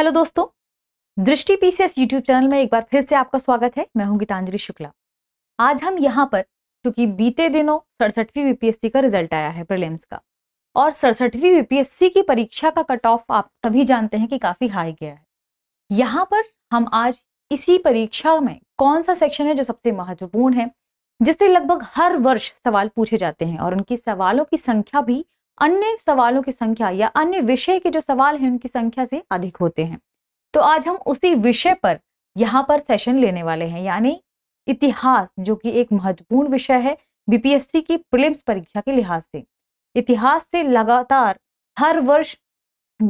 hello दोस्तों दृष्टि PCS YouTube channel में एक बार फिर से आपका स्वागत है मैं हूं गीतांजलि शुक्ला आज हम यहां पर क्योंकि बीते दिनों सड़सठवीं यूपीएससी का रिजल्ट आया है प्रिलिम्स का और सड़सठवीं यूपीएससी की परीक्षा का कट ऑफ आप सभी जानते हैं कि काफ़ी हाई गया है यहां पर हम आज इसी परीक्षा में कौन सा सेक्शन है जो सबसे महत्वपूर्ण है जिससे लगभग हर वर्ष सवाल पूछे जाते हैं और उनकी सवालों की संख्या भी अन्य सवालों की संख्या या अन्य विषय के जो सवाल हैं उनकी संख्या से अधिक होते हैं तो आज हम उसी विषय पर यहाँ पर सेशन लेने वाले हैं यानी इतिहास जो कि एक महत्वपूर्ण विषय है बीपीएससी की प्रिलिम्स परीक्षा के लिहाज से इतिहास से लगातार हर वर्ष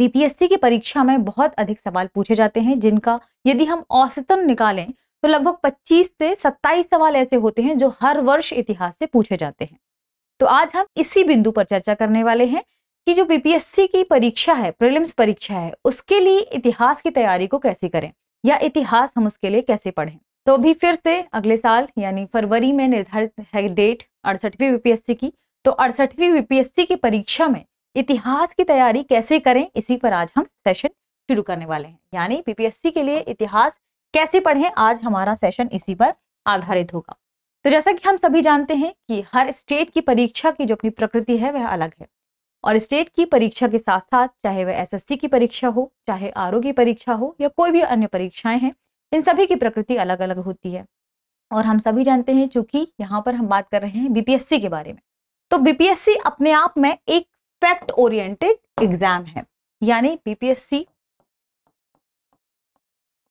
बीपीएससी की परीक्षा में बहुत अधिक सवाल पूछे जाते हैं जिनका यदि हम औसतन निकालें तो लगभग 25 से 27 सवाल ऐसे होते हैं जो हर वर्ष इतिहास से पूछे जाते हैं तो आज हम इसी बिंदु पर चर्चा करने वाले हैं कि जो बीपीएससी की परीक्षा है प्रीलिम्स परीक्षा है उसके लिए इतिहास की तैयारी को कैसे करें या इतिहास हम उसके लिए कैसे पढ़ें तो अभी फिर से अगले साल यानी फरवरी में निर्धारित है डेट अड़सठवीं बीपीएससी की तो अड़सठवीं बीपीएससी की परीक्षा में इतिहास की तैयारी कैसे करें इसी पर आज हम सेशन शुरू करने वाले हैं यानी बीपीएससी के लिए इतिहास कैसे पढ़ें आज हमारा सेशन इसी पर आधारित होगा तो जैसा कि हम सभी जानते हैं कि हर स्टेट की परीक्षा की जो अपनी प्रकृति है वह अलग है और स्टेट की परीक्षा के साथ साथ चाहे वह एसएससी की परीक्षा हो चाहे आर की परीक्षा हो या कोई भी अन्य परीक्षाएं हैं इन सभी की प्रकृति अलग अलग होती है और हम सभी जानते हैं चूंकि यहाँ पर हम बात कर रहे हैं बीपीएससी के बारे में तो बीपीएससी अपने आप में एक फैक्ट ओरिएंटेड एग्जाम है यानी बीपीएससी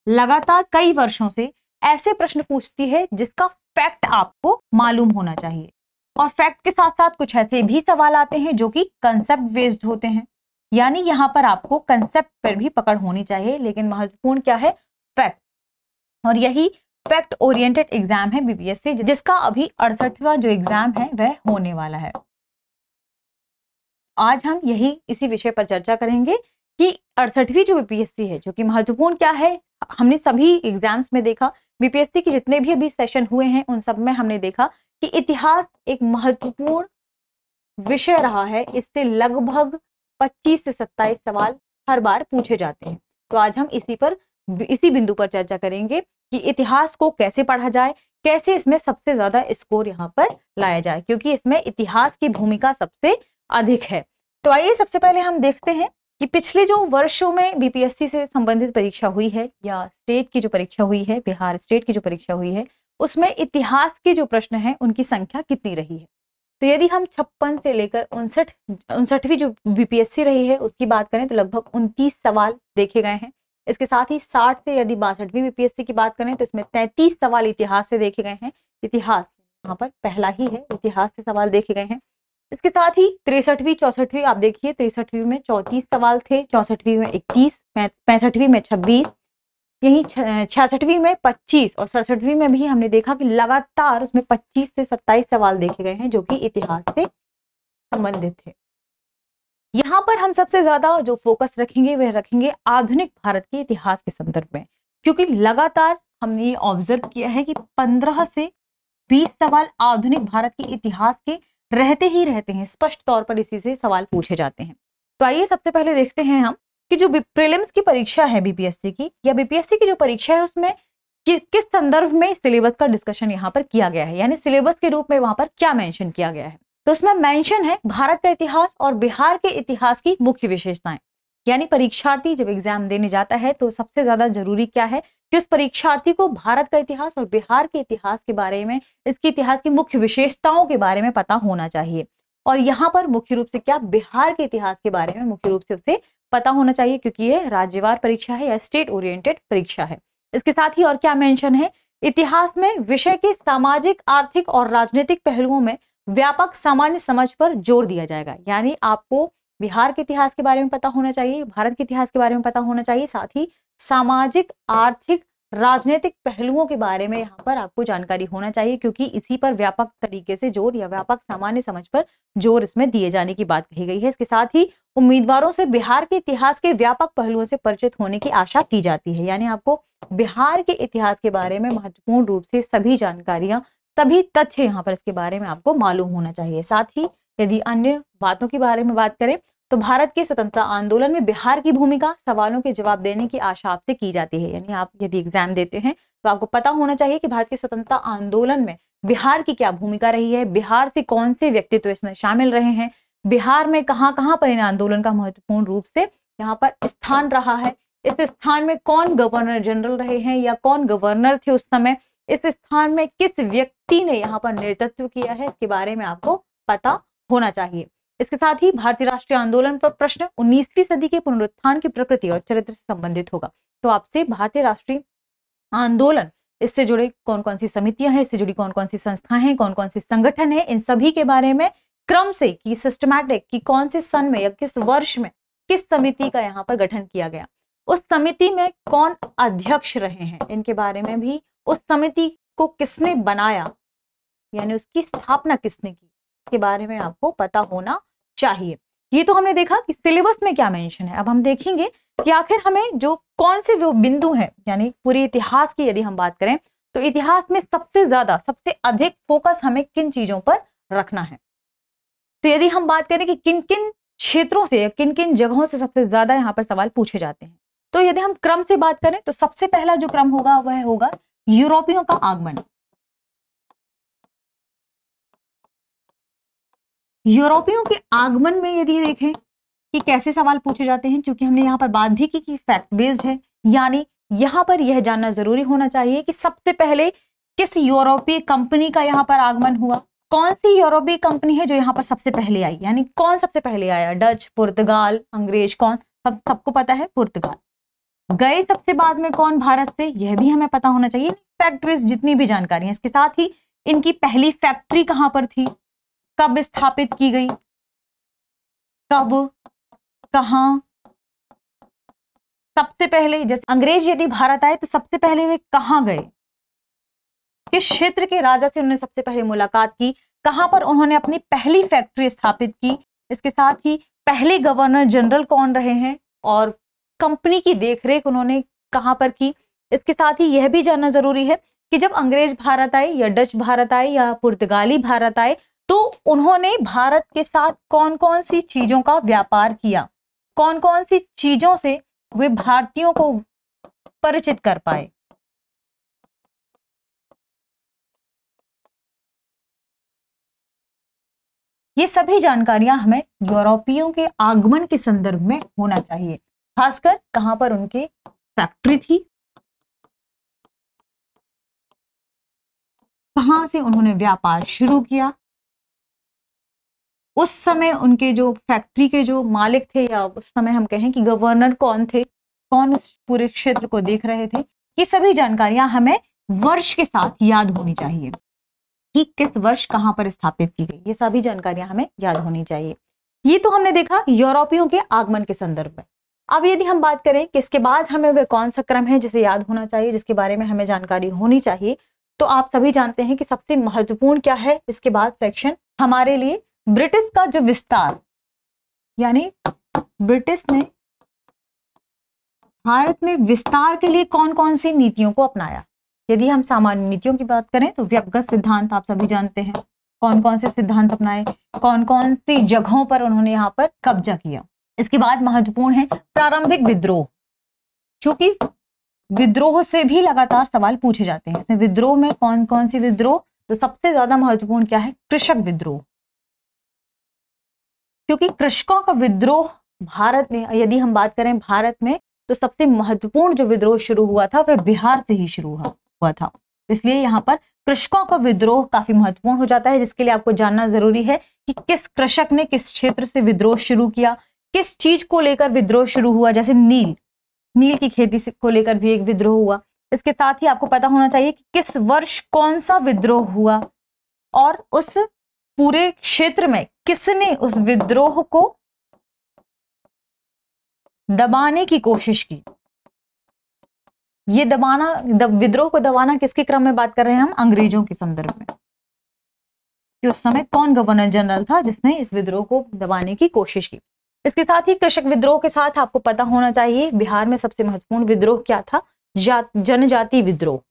लगातार कई वर्षों से ऐसे प्रश्न पूछती है जिसका फैक्ट आपको मालूम होना चाहिए और फैक्ट के साथ साथ कुछ ऐसे भी सवाल आते हैं जो कि कंसेप्ट बेस्ड होते हैं यानी यहाँ पर आपको कंसेप्ट पर भी पकड़ होनी चाहिए लेकिन महत्वपूर्ण क्या है फैक्ट और यही फैक्ट ओरिएंटेड एग्जाम है बीबीएससी जिसका अभी अड़सठवा जो एग्जाम है वह होने वाला है आज हम यही इसी विषय पर चर्चा करेंगे कि अड़सठवीं जो बीपीएससी है जो कि महत्वपूर्ण क्या है हमने सभी एग्जाम्स में देखा बीपीएससी के जितने भी अभी सेशन हुए हैं उन सब में हमने देखा कि इतिहास एक महत्वपूर्ण विषय रहा है इससे लगभग 25 से 27 सवाल हर बार पूछे जाते हैं तो आज हम इसी पर इसी बिंदु पर चर्चा करेंगे कि इतिहास को कैसे पढ़ा जाए कैसे इसमें सबसे ज्यादा स्कोर यहाँ पर लाया जाए क्योंकि इसमें इतिहास की भूमिका सबसे अधिक है तो आइए सबसे पहले हम देखते हैं कि पिछले जो वर्षों में बीपीएससी से संबंधित परीक्षा हुई है या स्टेट की जो परीक्षा हुई है बिहार स्टेट की जो परीक्षा हुई है उसमें इतिहास के जो प्रश्न हैं उनकी संख्या कितनी रही है तो यदि हम छप्पन से लेकर उनसठ उनसठवीं जो बीपीएससी रही है उसकी बात करें तो लगभग उनतीस सवाल देखे गए हैं इसके साथ ही साठ से यदि बासठवीं बीपीएससी की बात करें तो इसमें तैंतीस सवाल इतिहास से देखे गए हैं इतिहास यहाँ पर पहला ही है इतिहास से सवाल देखे गए हैं इसके साथ ही तिरसठवीं चौसठवीं आप देखिए तिरसठवीं में चौतीस सवाल थे चौसठवीं में इक्कीस पैंसठवीं में छब्बीस यही छियासठवीं में 25 और सड़सठवीं में भी हमने देखा कि लगातार उसमें 25 से 27 सवाल देखे गए हैं जो कि इतिहास से संबंधित थे यहाँ पर हम सबसे ज्यादा जो फोकस रखेंगे वह रखेंगे आधुनिक भारत के इतिहास के संदर्भ में क्योंकि लगातार हमने ये ऑब्जर्व किया है कि 15 से 20 सवाल आधुनिक भारत के इतिहास के रहते ही रहते हैं स्पष्ट तौर पर इसी से सवाल पूछे जाते हैं तो आइए सबसे पहले देखते हैं हम कि जो प्रीलिम्स की परीक्षा है बीपीएससी की या बीपीएससी की जो परीक्षा है उसमें कि, किस संदर्भ में सिलेबस का डिस्कशन यहाँ पर किया गया है यानी सिलेबस के रूप में वहां पर क्या मैंशन किया गया है तो उसमें मैंशन है भारत का इतिहास और बिहार के इतिहास की मुख्य विशेषताएं यानी परीक्षार्थी जब एग्जाम देने जाता है तो सबसे ज्यादा जरूरी क्या है कि उस परीक्षार्थी को भारत का इतिहास और बिहार के इतिहास के बारे में इसके इतिहास की मुख्य विशेषताओं के बारे में पता होना चाहिए और यहाँ पर मुख्य रूप से क्या बिहार के इतिहास के बारे में मुख्य रूप से उसे पता होना चाहिए क्योंकि ये राज्यवार परीक्षा है या स्टेट ओरिएंटेड परीक्षा है इसके साथ ही और क्या मेंशन है इतिहास में विषय के सामाजिक आर्थिक और राजनीतिक पहलुओं में व्यापक सामान्य समझ पर जोर दिया जाएगा यानी आपको बिहार के इतिहास के बारे में पता होना चाहिए भारत के इतिहास के बारे में पता होना चाहिए साथ ही सामाजिक आर्थिक राजनीतिक पहलुओं के बारे में यहाँ पर आपको जानकारी होना चाहिए क्योंकि इसी पर व्यापक तरीके से जोर या व्यापक सामान्य समझ पर जोर इसमें दिए जाने की बात कही गई है इसके साथ ही उम्मीदवारों से बिहार के इतिहास के व्यापक पहलुओं से परिचित होने की आशा की जाती है यानी आपको बिहार के इतिहास के बारे में महत्वपूर्ण रूप से सभी जानकारियां सभी तथ्य यहाँ पर इसके बारे में आपको मालूम होना चाहिए साथ ही यदि अन्य बातों के बारे में बात करें तो भारत के स्वतंत्रता आंदोलन में बिहार की भूमिका सवालों के जवाब देने की आशा आपसे की जाती है यानी आप यदि एग्जाम देते हैं तो आपको पता होना चाहिए कि भारत के स्वतंत्रता आंदोलन में बिहार की क्या भूमिका रही है बिहार से कौन से व्यक्तित्व तो इसमें शामिल रहे हैं बिहार में कहाँ कहाँ पर इन आंदोलन का महत्वपूर्ण रूप से यहाँ पर स्थान रहा है इस स्थान में कौन गवर्नर जनरल रहे हैं या कौन गवर्नर थे उस समय इस स्थान में किस व्यक्ति ने यहाँ पर नेतृत्व किया है इसके बारे में आपको पता होना चाहिए इसके साथ ही भारतीय राष्ट्रीय आंदोलन पर प्रश्न उन्नीसवीं सदी के पुनरुत्थान की प्रकृति और चरित्र से संबंधित होगा तो आपसे भारतीय राष्ट्रीय आंदोलन इससे जुड़े कौन कौन सी समितियां हैं इससे जुड़ी कौन कौन सी संस्थाएं हैं कौन कौन सी संगठन है इन सभी के बारे में क्रम से कि सिस्टमैटिक कि कौन से सन में या किस वर्ष में किस समिति का यहाँ पर गठन किया गया उस समिति में कौन अध्यक्ष रहे हैं इनके बारे में भी उस समिति को किसने बनाया यानी उसकी स्थापना किसने की के बारे में आपको पता होना चाहिए ये तो हमने देखा कि सिलेबस में क्या मेंशन है अब हम देखेंगे कि आखिर हमें जो कौन से वो बिंदु हैं यानी पूरे इतिहास की यदि हम बात करें तो इतिहास में सबसे ज्यादा सबसे अधिक फोकस हमें किन चीजों पर रखना है तो यदि हम बात करें कि किन किन क्षेत्रों से किन किन जगहों से सबसे ज्यादा यहाँ पर सवाल पूछे जाते हैं तो यदि हम क्रम से बात करें तो सबसे पहला जो क्रम होगा वह होगा यूरोपियों का आगमन यूरोपियों के आगमन में यदि देखें कि कैसे सवाल पूछे जाते हैं क्योंकि हमने यहाँ पर बात भी की कि फैक्ट बेस्ड है यानी यहाँ पर यह जानना जरूरी होना चाहिए कि सबसे पहले किस यूरोपीय कंपनी का यहाँ पर आगमन हुआ कौन सी यूरोपीय कंपनी है जो यहाँ पर सबसे पहले आई यानी कौन सबसे पहले आया डच पुर्तगाल अंग्रेज कौन सब सबको पता है पुर्तगाल गए सबसे बाद में कौन भारत से यह भी हमें पता होना चाहिए फैक्ट्रीज जितनी भी जानकारी है इसके साथ ही इनकी पहली फैक्ट्री कहाँ पर थी कब स्थापित की गई कब कहा सबसे पहले जैसे अंग्रेज यदि भारत आए तो सबसे पहले वे कहा गए किस क्षेत्र के राजा से उन्होंने सबसे पहले मुलाकात की कहां पर उन्होंने अपनी पहली फैक्ट्री स्थापित की इसके साथ ही पहले गवर्नर जनरल कौन रहे हैं और कंपनी की देखरेख उन्होंने कहां पर की इसके साथ ही यह भी जानना जरूरी है कि जब अंग्रेज भारत आए या डच भारत आए या पुर्तगाली भारत आए तो उन्होंने भारत के साथ कौन कौन सी चीजों का व्यापार किया कौन कौन सी चीजों से वे भारतीयों को परिचित कर पाए ये सभी जानकारियां हमें यूरोपियों के आगमन के संदर्भ में होना चाहिए खासकर कहां पर उनके फैक्ट्री थी कहां से उन्होंने व्यापार शुरू किया उस समय उनके जो फैक्ट्री के जो मालिक थे या उस समय हम कहें कि गवर्नर कौन थे कौन उस पूरे क्षेत्र को देख रहे थे ये सभी जानकारियां हमें वर्ष के साथ याद होनी चाहिए कि किस वर्ष कहां पर स्थापित की गई ये सभी जानकारियां हमें याद होनी चाहिए ये तो हमने देखा यूरोपियों के आगमन के संदर्भ में अब यदि हम बात करें कि इसके बाद हमें वह कौन सा क्रम है जिसे याद होना चाहिए जिसके बारे में हमें जानकारी होनी चाहिए तो आप सभी जानते हैं कि सबसे महत्वपूर्ण क्या है इसके बाद सेक्शन हमारे लिए ब्रिटिश का जो विस्तार यानी ब्रिटिश ने भारत में विस्तार के लिए कौन कौन सी नीतियों को अपनाया यदि हम सामान्य नीतियों की बात करें तो व्यपगत सिद्धांत आप सभी जानते हैं कौन कौन से सिद्धांत अपनाए कौन कौन सी जगहों पर उन्होंने यहाँ पर कब्जा किया इसके बाद महत्वपूर्ण है प्रारंभिक विद्रोह चूंकि विद्रोह से भी लगातार सवाल पूछे जाते हैं इसमें विद्रोह में कौन कौन सी विद्रोह तो सबसे ज्यादा महत्वपूर्ण क्या है कृषक विद्रोह क्योंकि कृषकों का विद्रोह भारत ने यदि हम बात करें भारत में तो सबसे महत्वपूर्ण जो विद्रोह शुरू हुआ था वह बिहार से ही शुरू हुआ था इसलिए यहाँ पर कृषकों का विद्रोह काफी महत्वपूर्ण हो जाता है जिसके लिए आपको जानना जरूरी है कि किस कृषक ने किस क्षेत्र से विद्रोह शुरू किया किस चीज को लेकर विद्रोह शुरू हुआ जैसे नील नील की खेती को लेकर भी एक विद्रोह हुआ इसके साथ ही आपको पता होना चाहिए कि किस वर्ष कौन सा विद्रोह हुआ और उस पूरे क्षेत्र में किसने उस विद्रोह को दबाने की कोशिश की ये दबाना दब, विद्रोह को दबाना किसके क्रम में बात कर रहे हैं हम अंग्रेजों के संदर्भ में कि उस समय कौन गवर्नर जनरल था जिसने इस विद्रोह को दबाने की कोशिश की इसके साथ ही कृषक विद्रोह के साथ आपको पता होना चाहिए बिहार में सबसे महत्वपूर्ण विद्रोह क्या था जनजाति विद्रोह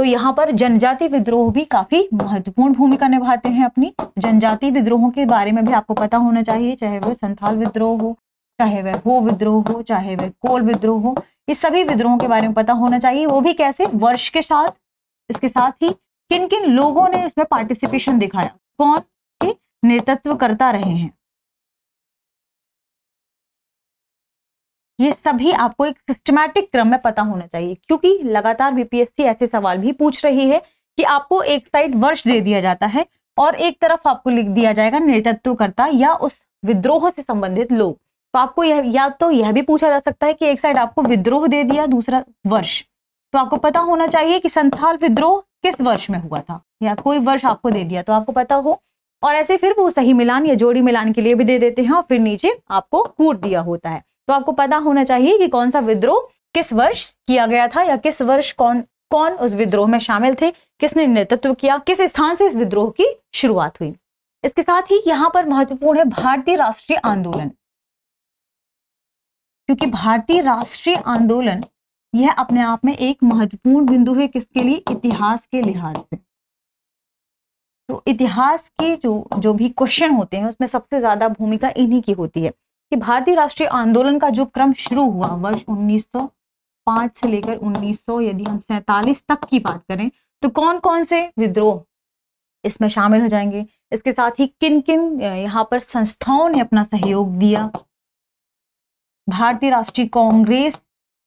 तो यहाँ पर जनजाति विद्रोह भी काफी महत्वपूर्ण भूमिका निभाते हैं अपनी जनजाति विद्रोहों के बारे में भी आपको पता होना चाहिए चाहे वह संथाल विद्रोह हो चाहे वह हो विद्रोह हो चाहे वह कोल विद्रोह हो इस सभी विद्रोहों के बारे में पता होना चाहिए वो भी कैसे वर्ष के साथ इसके साथ ही किन किन लोगों ने इसमें पार्टिसिपेशन दिखाया कौन के नेतृत्व करता रहे हैं ये सभी आपको एक सिस्टमैटिक क्रम में पता होना चाहिए क्योंकि लगातार बीपीएससी ऐसे सवाल भी पूछ रही है कि आपको एक साइड वर्ष दे दिया जाता है और एक तरफ आपको लिख दिया जाएगा नेतृत्वकर्ता या उस विद्रोह से संबंधित लोग तो आपको यह या तो यह भी पूछा जा सकता है कि एक साइड आपको विद्रोह दे दिया दूसरा वर्ष तो आपको पता होना चाहिए कि संथाल विद्रोह किस वर्ष में हुआ था या कोई वर्ष आपको दे दिया तो आपको पता हो और ऐसे फिर वो सही मिलान या जोड़ी मिलान के लिए भी दे देते हैं और फिर नीचे आपको कूट दिया होता है तो आपको पता होना चाहिए कि कौन सा विद्रोह किस वर्ष किया गया था या किस वर्ष कौन कौन उस विद्रोह में शामिल थे किसने नेतृत्व किया किस स्थान से इस विद्रोह की शुरुआत हुई इसके साथ ही यहां पर महत्वपूर्ण है भारतीय राष्ट्रीय आंदोलन क्योंकि भारतीय राष्ट्रीय आंदोलन यह अपने आप में एक महत्वपूर्ण बिंदु है किसके लिए इतिहास के लिहाज से तो इतिहास के जो जो भी क्वेश्चन होते हैं उसमें सबसे ज्यादा भूमिका इन्हीं की होती है कि भारतीय राष्ट्रीय आंदोलन का जो क्रम शुरू हुआ वर्ष 1905 से लेकर 1900 यदि हम सैतालीस तक की बात करें तो कौन कौन से विद्रोह इसमें शामिल हो जाएंगे इसके साथ ही किन किन यहाँ पर संस्थाओं ने अपना सहयोग दिया भारतीय राष्ट्रीय कांग्रेस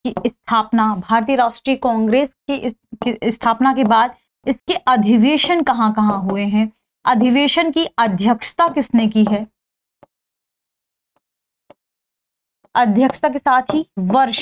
की स्थापना भारतीय राष्ट्रीय कांग्रेस की स्थापना के बाद इसके अधिवेशन कहाँ कहाँ हुए हैं अधिवेशन की अध्यक्षता किसने की है अध्यक्षता के साथ ही वर्ष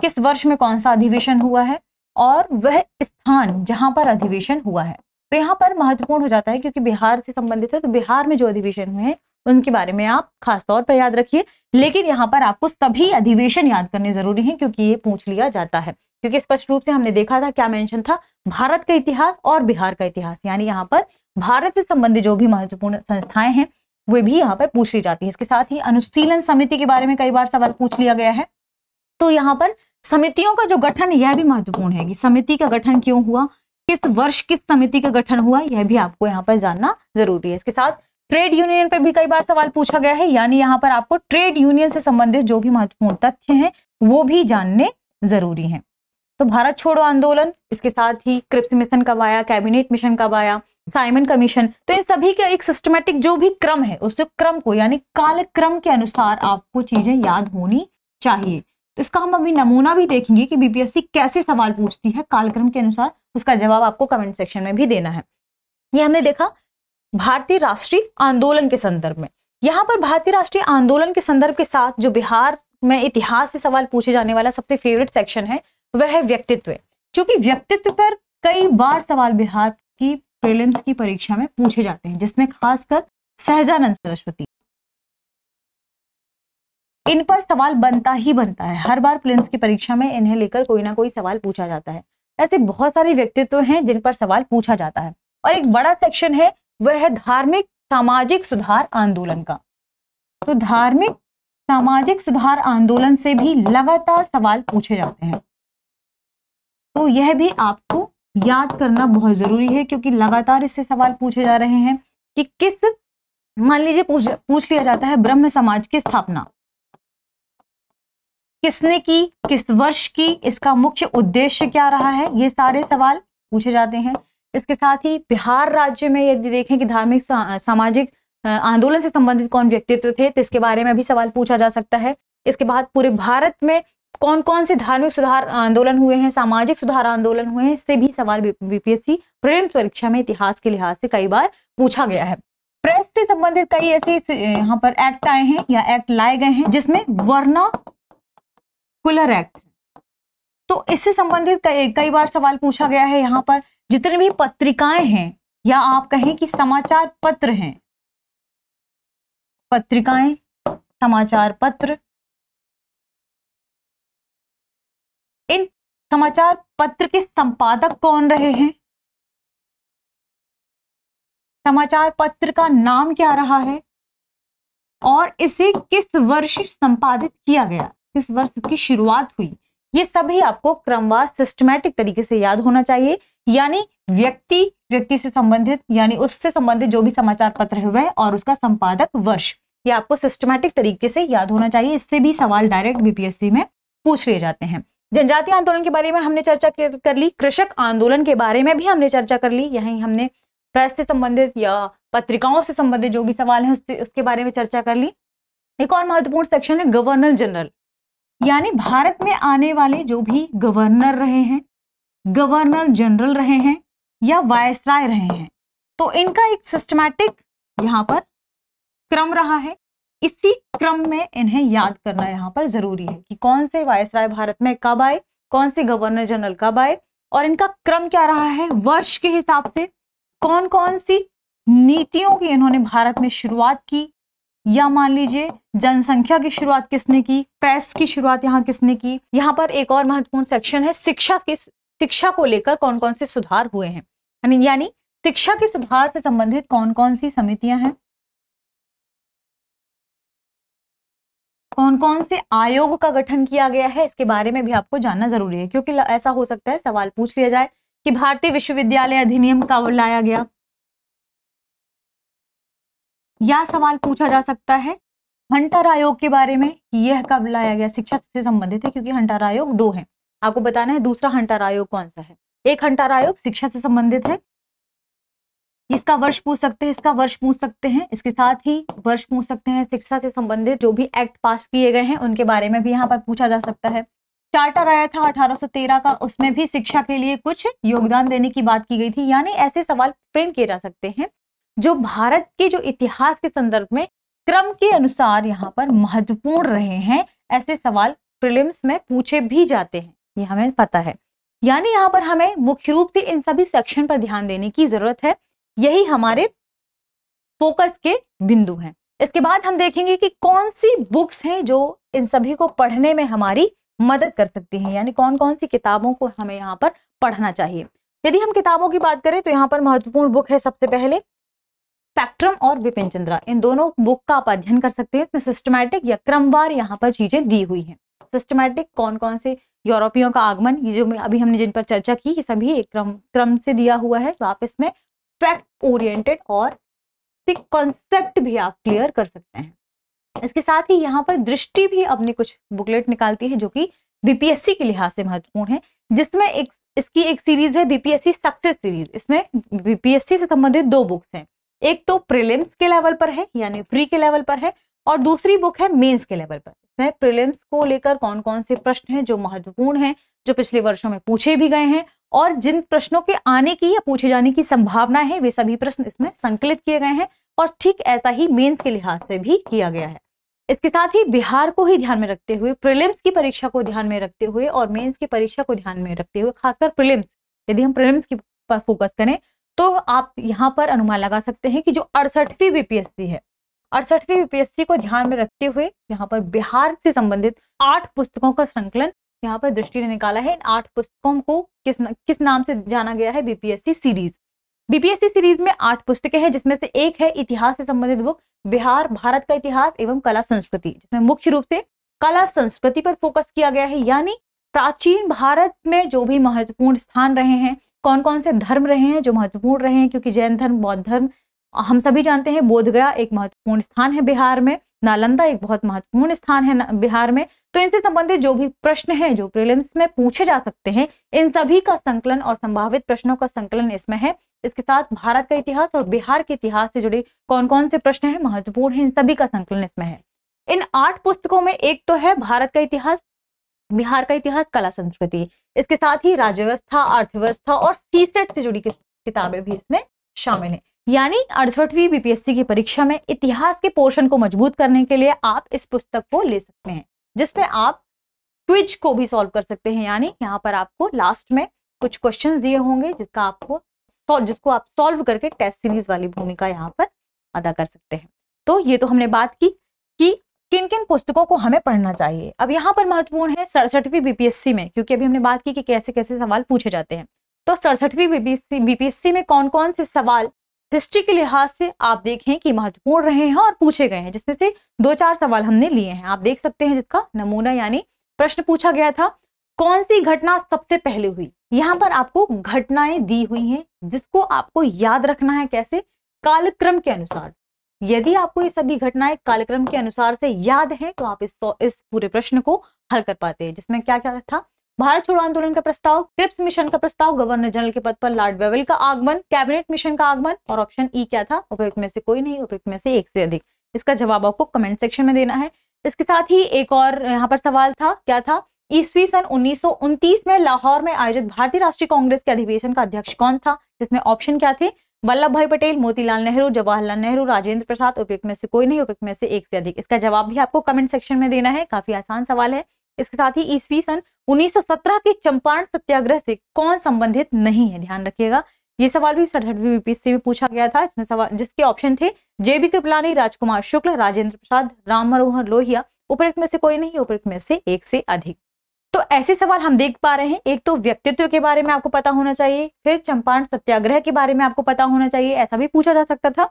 किस वर्ष में कौन सा अधिवेशन हुआ है और वह स्थान जहां पर अधिवेशन हुआ है तो यहाँ पर महत्वपूर्ण हो जाता है क्योंकि बिहार से संबंधित है तो बिहार में जो अधिवेशन हुए हैं उनके बारे में आप खास तौर पर याद रखिए लेकिन यहाँ पर आपको सभी अधिवेशन याद करने जरूरी हैं क्योंकि ये पूछ लिया जाता है क्योंकि स्पष्ट रूप से हमने देखा था क्या मेंशन था भारत का इतिहास और बिहार का इतिहास यानी यहाँ पर भारत से संबंधित जो भी महत्वपूर्ण संस्थाएं हैं वे भी यहाँ पर पूछ ली जाती है इसके साथ ही अनुशीलन समिति के बारे में कई बार सवाल पूछ लिया गया है तो यहाँ पर समितियों का जो गठन यह भी महत्वपूर्ण है कि समिति का गठन क्यों हुआ किस वर्ष किस समिति का गठन हुआ यह भी आपको यहाँ पर जानना जरूरी है इसके साथ ट्रेड यूनियन पर भी कई बार सवाल पूछा गया है यानी यहाँ पर आपको ट्रेड यूनियन से संबंधित जो भी महत्वपूर्ण तथ्य हैं वो भी जानने जरूरी है तो भारत छोड़ो आंदोलन इसके साथ ही क्रिप्स मिशन कब आया कैबिनेट मिशन कब आया साइमन कमीशन तो इन सभी का एक सिस्टमेटिक जो भी क्रम है उस क्रम को यानी काल क्रम के अनुसार आपको चीजें याद होनी चाहिए तो इसका हम अभी नमूना भी देखेंगे कि बीपीएससी कैसे सवाल पूछती है कालक्रम के अनुसार उसका जवाब आपको कमेंट सेक्शन में भी देना है ये हमने देखा भारतीय राष्ट्रीय आंदोलन के संदर्भ में यहाँ पर भारतीय राष्ट्रीय आंदोलन के संदर्भ के साथ जो बिहार में इतिहास से सवाल पूछे जाने वाला सबसे फेवरेट सेक्शन है वह है व्यक्तित्व क्योंकि व्यक्तित्व पर कई बार सवाल बिहार की प्रीलिम्स की परीक्षा में पूछे जाते हैं जिसमें खासकर सहजानंद सरस्वती इन पर सवाल बनता ही बनता है हर बार प्रीलिम्स की परीक्षा में इन्हें लेकर कोई ना कोई सवाल पूछा जाता है ऐसे बहुत सारे व्यक्तित्व हैं जिन पर सवाल पूछा जाता है और एक बड़ा सेक्शन है वह है धार्मिक सामाजिक सुधार आंदोलन का तो धार्मिक सामाजिक सुधार आंदोलन से भी लगातार सवाल पूछे जाते हैं तो यह भी आपको याद करना बहुत ज़रूरी है क्योंकि लगातार इससे सवाल पूछे जा रहे हैं कि किस मान लीजिए पूछ पूछ लिया जाता है ब्रह्म समाज की स्थापना किसने की किस वर्ष की इसका मुख्य उद्देश्य क्या रहा है ये सारे सवाल पूछे जाते हैं इसके साथ ही बिहार राज्य में यदि देखें कि धार्मिक सामाजिक आंदोलन से संबंधित कौन व्यक्तित्व थे तो इसके बारे में भी सवाल पूछा जा सकता है इसके बाद पूरे भारत में कौन कौन से धार्मिक सुधार आंदोलन हुए हैं सामाजिक सुधार आंदोलन हुए हैं इससे भी सवाल बीपीएससी प्रेम परीक्षा में इतिहास के लिहाज से कई बार पूछा गया है प्रेस से संबंधित कई ऐसे यहाँ पर एक्ट आए हैं या एक्ट लाए गए हैं जिसमें वर्ना कुलर एक्ट तो इससे संबंधित कई कई बार सवाल पूछा गया है यहाँ पर जितने भी पत्रिकाएं हैं या आप कहें कि समाचार पत्र हैं पत्रिकाएं समाचार पत्र समाचार पत्र के संपादक कौन रहे हैं समाचार पत्र का नाम क्या रहा है और इसे किस वर्ष संपादित किया गया किस वर्ष की शुरुआत हुई ये सभी आपको क्रमवार सिस्टमैटिक तरीके से याद होना चाहिए यानी व्यक्ति व्यक्ति से संबंधित यानी उससे संबंधित जो भी समाचार पत्र है हैं और उसका संपादक वर्ष ये आपको सिस्टमैटिक तरीके से याद होना चाहिए इससे भी सवाल डायरेक्ट बीपीएससी में पूछ लिए जाते हैं जनजातीय आंदोलन के बारे में हमने चर्चा कर ली कृषक आंदोलन के बारे में भी हमने चर्चा कर ली यही हमने प्रेस से संबंधित या पत्रिकाओं से संबंधित जो भी सवाल है उसके उसके बारे में चर्चा कर ली एक और महत्वपूर्ण सेक्शन है गवर्नर जनरल यानी भारत में आने वाले जो भी गवर्नर रहे हैं गवर्नर जनरल रहे हैं या वायसराय रहे हैं तो इनका एक सिस्टमैटिक यहाँ पर क्रम रहा है इसी क्रम में इन्हें याद करना यहाँ पर जरूरी है कि कौन से वायस भारत में कब आए कौन से गवर्नर जनरल कब आए और इनका क्रम क्या रहा है वर्ष के हिसाब से कौन कौन सी नीतियों की इन्होंने भारत में शुरुआत की या मान लीजिए जनसंख्या की शुरुआत किसने की प्रेस की शुरुआत यहाँ किसने की यहाँ पर एक और महत्वपूर्ण सेक्शन है शिक्षा के शिक्षा को लेकर कौन कौन से सुधार हुए हैं यानी शिक्षा के सुधार से संबंधित कौन कौन सी समितियां हैं कौन कौन से आयोग का गठन किया गया है इसके बारे में भी आपको जानना जरूरी है क्योंकि ऐसा हो सकता है सवाल पूछ लिया जाए कि भारतीय विश्वविद्यालय अधिनियम कब लाया गया या सवाल पूछा जा सकता है हंटर आयोग के बारे में यह कब लाया गया शिक्षा से संबंधित है क्योंकि हंटर आयोग दो है आपको बताना है दूसरा हंटर आयोग कौन सा है एक हंटर आयोग शिक्षा से संबंधित है इसका वर्ष पूछ सकते हैं इसका वर्ष पूछ सकते हैं इसके साथ ही वर्ष पूछ सकते हैं शिक्षा से संबंधित जो भी एक्ट पास किए गए हैं उनके बारे में भी यहाँ पर पूछा जा सकता है चार्टर आया था 1813 का उसमें भी शिक्षा के लिए कुछ योगदान देने की बात की गई थी यानी ऐसे सवाल फ्रेम किए जा सकते हैं जो भारत के जो इतिहास के संदर्भ में क्रम के अनुसार यहाँ पर महत्वपूर्ण रहे हैं ऐसे सवाल प्रिलिम्स में पूछे भी जाते हैं ये हमें पता है यानी यहाँ पर हमें मुख्य रूप से इन सभी सेक्शन पर ध्यान देने की जरूरत है यही हमारे फोकस के बिंदु हैं इसके बाद हम देखेंगे कि कौन सी बुक्स हैं जो इन सभी को पढ़ने में हमारी मदद कर सकती हैं यानी कौन कौन सी किताबों को हमें यहाँ पर पढ़ना चाहिए यदि हम किताबों की बात करें तो यहाँ पर महत्वपूर्ण बुक है सबसे पहले स्पेक्ट्रम और विपिन चंद्रा इन दोनों बुक का आप अध्ययन कर सकते हैं इसमें सिस्टमैटिक या क्रमवार यहाँ पर चीजें दी हुई हैं सिस्टमैटिक कौन कौन से यूरोपियों का आगमन ये जो अभी हमने जिन पर चर्चा की ये सभी क्रम क्रम से दिया हुआ है तो आप इसमें फैक्ट ओरिएंटेड और कॉन्सेप्ट भी आप क्लियर कर सकते हैं इसके साथ ही यहाँ पर दृष्टि भी अपनी कुछ बुकलेट निकालती है जो कि बीपीएससी के लिहाज से महत्वपूर्ण है जिसमें एक इसकी एक सीरीज है बीपीएससी सक्सेस सीरीज इसमें बीपीएससी से संबंधित दो बुक्स हैं एक तो प्रिलिम्स के लेवल पर है यानी प्री के लेवल पर है और दूसरी बुक है मेंस के लेवल पर इसमें प्रिलिम्स को लेकर कौन कौन से प्रश्न हैं जो महत्वपूर्ण हैं जो पिछले वर्षों में पूछे भी गए हैं और जिन प्रश्नों के आने की या पूछे जाने की संभावना है वे सभी प्रश्न इसमें संकलित किए गए हैं और ठीक ऐसा ही मेंस के लिहाज से भी किया गया है इसके साथ ही बिहार को ही ध्यान में रखते हुए प्रिलिम्स की परीक्षा को ध्यान में रखते हुए और मेन्स की परीक्षा को ध्यान में रखते हुए खासकर प्रिलिम्स यदि हम प्रिलिम्स की पर फोकस करें तो आप यहाँ पर अनुमान लगा सकते हैं कि जो अड़सठवीं बीपीएससी है अड़सठवीं बीपीएससी को ध्यान में रखते हुए यहाँ पर बिहार से संबंधित आठ पुस्तकों का संकलन यहाँ पर दृष्टि ने निकाला है इन आठ पुस्तकों को किस न, किस नाम से जाना गया है बीपीएससी सीरीज बीपीएससी सीरीज में आठ पुस्तकें हैं जिसमें से एक है इतिहास से संबंधित बुक बिहार भारत का इतिहास एवं कला संस्कृति जिसमें मुख्य रूप से कला संस्कृति पर फोकस किया गया है यानी प्राचीन भारत में जो भी महत्वपूर्ण स्थान रहे हैं कौन कौन से धर्म रहे हैं जो महत्वपूर्ण रहे हैं क्योंकि जैन धर्म बौद्ध धर्म हम सभी जानते हैं बोधगया एक महत्वपूर्ण स्थान है बिहार में नालंदा एक बहुत महत्वपूर्ण स्थान है बिहार में तो इनसे संबंधित जो भी प्रश्न हैं जो प्रिलिम्स में पूछे जा सकते हैं इन सभी का संकलन और संभावित प्रश्नों का संकलन इसमें है इसके साथ भारत का इतिहास और बिहार के इतिहास से जुड़े कौन कौन से प्रश्न है महत्वपूर्ण है इन सभी का संकलन इसमें है इन आठ पुस्तकों में एक तो है भारत का इतिहास बिहार का इतिहास कला संस्कृति इसके साथ ही राज्य व्यवस्था अर्थव्यवस्था और सीसेट से जुड़ी किताबें भी इसमें शामिल हैं यानी अड़सठवीं बीपीएससी की परीक्षा में इतिहास के पोर्शन को मजबूत करने के लिए आप इस पुस्तक को ले सकते हैं जिसमें आप क्विज को भी सॉल्व कर सकते हैं यानी यहाँ पर आपको लास्ट में कुछ क्वेश्चंस दिए होंगे जिसका आपको जिसको आप सॉल्व करके टेस्ट सीरीज वाली भूमिका यहाँ पर अदा कर सकते हैं तो ये तो हमने बात की कि किन किन पुस्तकों को हमें पढ़ना चाहिए अब यहाँ पर महत्वपूर्ण है सड़सठवीं बीपीएससी में क्योंकि अभी हमने बात की कि कैसे कैसे सवाल पूछे जाते हैं तो सड़सठवीं बीपीएससी बीपीएससी में कौन कौन से सवाल हिस्ट्री के लिहाज से आप देखें कि महत्वपूर्ण रहे हैं और पूछे गए हैं जिसमें से दो चार सवाल हमने लिए हैं आप देख सकते हैं जिसका नमूना यानी प्रश्न पूछा गया था कौन सी घटना सबसे पहले हुई यहाँ पर आपको घटनाएं दी हुई हैं जिसको आपको याद रखना है कैसे कालक्रम के अनुसार यदि आपको ये सभी घटनाएं कालक्रम के अनुसार से याद हैं तो आप इस तो इस पूरे प्रश्न को हल कर पाते हैं जिसमें क्या क्या था भारत छोड़ो आंदोलन का प्रस्ताव क्रिप्स मिशन का प्रस्ताव गवर्नर जनरल के पद पर लॉर्ड बेवल का आगमन कैबिनेट मिशन का आगमन और ऑप्शन ई e क्या था उपयुक्त में से कोई नहीं उपयुक्त में से एक से अधिक इसका जवाब आपको कमेंट सेक्शन में देना है इसके साथ ही एक और यहाँ पर सवाल था क्या था ईस्वी सन उन्नीस में लाहौर में आयोजित भारतीय राष्ट्रीय कांग्रेस के अधिवेशन का अध्यक्ष कौन था जिसमें ऑप्शन क्या थे वल्लभ भाई पटेल मोतीलाल नेहरू जवाहरलाल नेहरू राजेंद्र प्रसाद उपयुक्त में से कोई नहीं उपयुक्त में से एक से अधिक इसका जवाब भी आपको कमेंट सेक्शन में देना है काफी आसान सवाल है इसके साथ ही ईस्वी सन 1917 के चंपारण सत्याग्रह से कौन संबंधित नहीं है ध्यान रखिएगा ये सवाल भी सड़सठवीं यूपीएससी में पूछा गया था इसमें सवाल जिसके ऑप्शन थे जेबी कृपलानी राजकुमार शुक्ल राजेंद्र प्रसाद राम मनोहर लोहिया उपयुक्त में से कोई नहीं उपरुक्त में से एक से अधिक तो ऐसे सवाल हम देख पा रहे हैं एक तो व्यक्तित्व के बारे में आपको पता होना चाहिए फिर चंपारण सत्याग्रह के बारे में आपको पता होना चाहिए ऐसा भी पूछा जा सकता था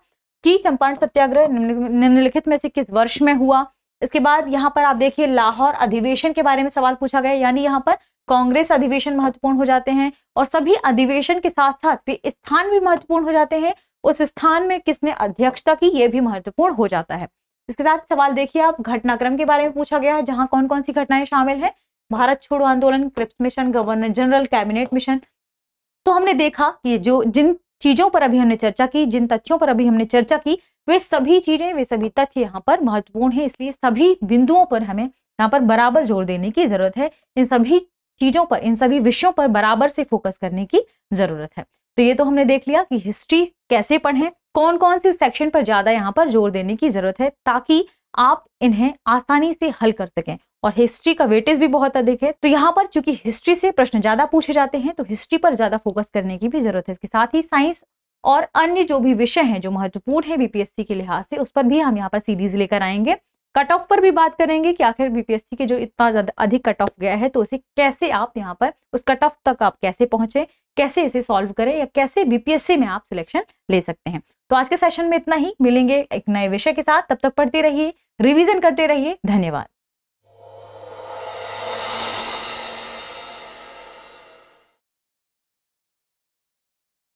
कि चंपारण सत्याग्रह निम्नलिखित में से किस वर्ष में हुआ इसके बाद यहाँ पर आप देखिए लाहौर अधिवेशन के बारे में सवाल पूछा गया यानी यहाँ पर कांग्रेस अधिवेशन महत्वपूर्ण हो जाते हैं और सभी अधिवेशन के साथ साथ वे स्थान भी महत्वपूर्ण हो जाते हैं उस स्थान में किसने अध्यक्षता की ये भी महत्वपूर्ण हो जाता है इसके साथ सवाल देखिए आप घटनाक्रम के बारे में पूछा गया है जहां कौन कौन सी घटनाएं शामिल है भारत छोड़ो आंदोलन Cripps mission governor general cabinet mission तो हमने देखा कि जो जिन चीजों पर अभी हमने चर्चा की जिन तथ्यों पर अभी हमने चर्चा की वे सभी चीजें वे सभी तथ्य यहाँ पर महत्वपूर्ण है इसलिए सभी बिंदुओं पर हमें यहाँ पर बराबर जोर देने की जरूरत है इन सभी चीजों पर इन सभी विषयों पर बराबर से फोकस करने की जरूरत है तो ये तो हमने देख लिया कि हिस्ट्री कैसे पढ़े कौन कौन से सेक्शन पर ज्यादा यहाँ पर जोर देने की जरूरत है ताकि आप इन्हें आसानी से हल कर सकें और हिस्ट्री का वेटेज भी बहुत अधिक है तो यहाँ पर चूंकि हिस्ट्री से प्रश्न ज्यादा पूछे जाते हैं तो हिस्ट्री पर ज्यादा फोकस करने की भी जरूरत है इसके साथ ही साइंस और अन्य जो भी विषय हैं जो महत्वपूर्ण है बीपीएससी के लिहाज से उस पर भी हम यहाँ पर सीरीज लेकर आएंगे कट ऑफ पर भी बात करेंगे कि आखिर बीपीएससी के जो इतना ज्यादा अधिक कट ऑफ गया है तो उसे कैसे आप यहाँ पर उस कट ऑफ तक आप कैसे पहुंचे कैसे इसे सॉल्व करें या कैसे बीपीएससी में आप सिलेक्शन ले सकते हैं तो आज के सेशन में इतना ही मिलेंगे एक नए विषय के साथ तब तक पढ़ते रहिए रिविजन करते रहिए धन्यवाद